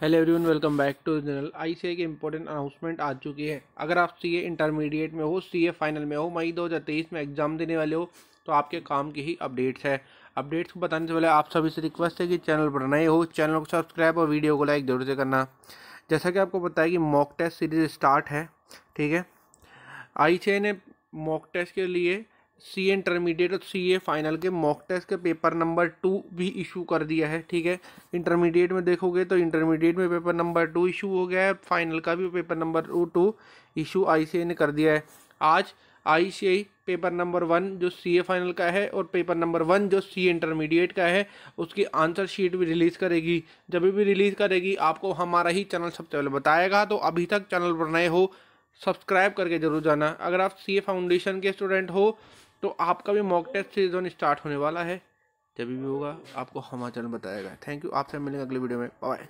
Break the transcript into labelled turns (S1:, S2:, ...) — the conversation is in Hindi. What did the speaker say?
S1: hello everyone welcome back to channel ICA की इंपॉर्टेंट अनाउंसमेंट आ चुकी है अगर आप सीए इंटरमीडिएट में हो सीए फाइनल में हो मई 2023 में एग्जाम देने वाले हो तो आपके काम की ही अपडेट्स है अपडेट्स को बताने से पहले आप सभी से रिक्वेस्ट है कि चैनल पर नए हो चैनल को सब्सक्राइब और वीडियो को लाइक जरूर से करना जैसा कि आपको पता है कि मॉक टेस्ट सीरीज स्टार्ट है ठीक है आई ने मॉक टेस्ट के लिए सी इंटरमीडिएट और सी ए फाइनल के मॉक टेस्ट के पेपर नंबर टू भी इशू कर दिया है ठीक है इंटरमीडिएट में देखोगे तो इंटरमीडिएट में पेपर नंबर टू इशू हो गया है फाइनल का भी पेपर नंबर टू इशू आई ने कर दिया है आज आई पेपर नंबर वन जो सी ए फाइनल का है और पेपर नंबर वन जो सी इंटरमीडिएट का है उसकी आंसर शीट भी रिलीज़ करेगी जब भी रिलीज़ करेगी आपको हमारा ही चैनल सबसे पहले बताएगा तो अभी तक चैनल पर नए हो सब्सक्राइब करके जरूर जाना अगर आप सी ए फाउंडेशन के स्टूडेंट हो तो आपका भी मॉक टेस्ट सीजन स्टार्ट होने वाला है जब भी होगा आपको हमारा चैनल बताएगा थैंक यू आपसे मिलेंगे अगले वीडियो में बाय